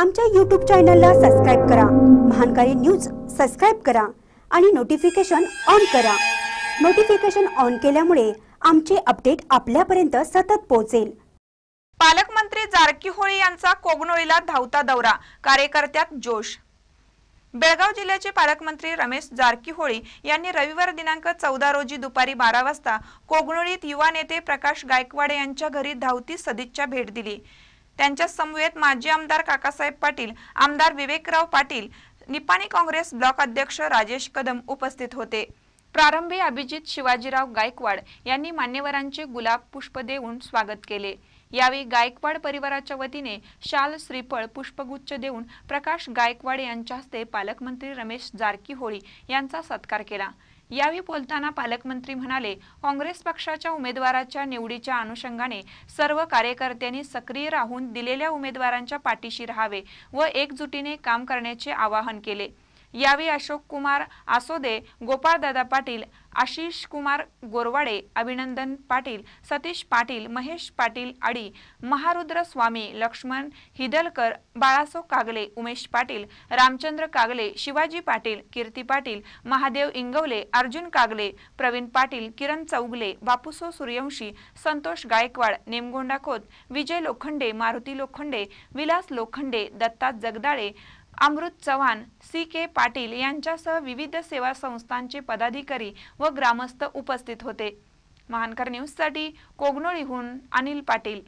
आमच्या यूट्यूब चॅनलला सबस्क्राईब करा महानकारी न्यूज सबस्क्राईब करा आणि नोटिफिकेशन ऑन करा नोटिफिकेशन ऑन केल्यामुळे आमचे अपडेट आपल्यापर्यंत सतत पोहोचेल पालकमंत्री जारकीहोळी यांचा कोगनोळीला धावता दौरा कार्यकर्त्यात जोश बेळगाव जिल्ह्याचे पालकमंत्री रमेश जारकीहोळी यांनी रविवार दिनांक चौदा रोजी दुपारी बारा वाजता कोगनोळीत युवा नेते प्रकाश गायकवाडे यांच्या घरी धावती सदिच्छा भेट दिली त्यांच्या समवेत माजी आमदार काकासाहेब पाटील आमदार विवेकराव पाटील निपाणी काँग्रेस ब्लॉक अध्यक्ष राजेश कदम उपस्थित होते प्रारंभी अभिजित शिवाजीराव गायकवाड यांनी मान्यवरांचे गुलाब पुष्प देऊन स्वागत केले यावेळी गायकवाड परिवाराच्या वतीने शाल श्रीफळ पुष्पगुच्छ देऊन प्रकाश गायकवाड यांच्या हस्ते पालकमंत्री रमेश जारकीहोळी यांचा सत्कार केला यावेळी बोलताना पालकमंत्री म्हणाले काँग्रेस पक्षाच्या उमेदवाराच्या निवडीच्या अनुषंगाने सर्व कार्यकर्त्यांनी सक्रिय राहून दिलेल्या उमेदवारांच्या पाठीशी राहावे व एकजुटीने काम करण्याचे आवाहन केले यावेळी अशोक कुमार आसोदे दादा पाटील आशिष कुमार गोरवाडे अभिनंदन पाटील सतीश पाटील महेश पाटील आडी महारुद्र स्वामी लक्ष्मण हिदलकर बाळासो कागले उमेश पाटील रामचंद्र कागले शिवाजी पाटील कीर्ती पाटील महादेव इंगवले अर्जुन कागले प्रवीण पाटील किरण चौगले बापूसो सूर्यवंशी संतोष गायकवाड नेमगोंडा खोत विजय लोखंडे मारुती लोखंडे विलास लोखंडे दत्ता जगदाळे अमृत चव्हाण सी के पाटील यांच्यासह विविध सेवा संस्थांचे पदाधिकारी व ग्रामस्थ उपस्थित होते महानकर न्यूजसाठी कोगनोळीहून अनिल पाटील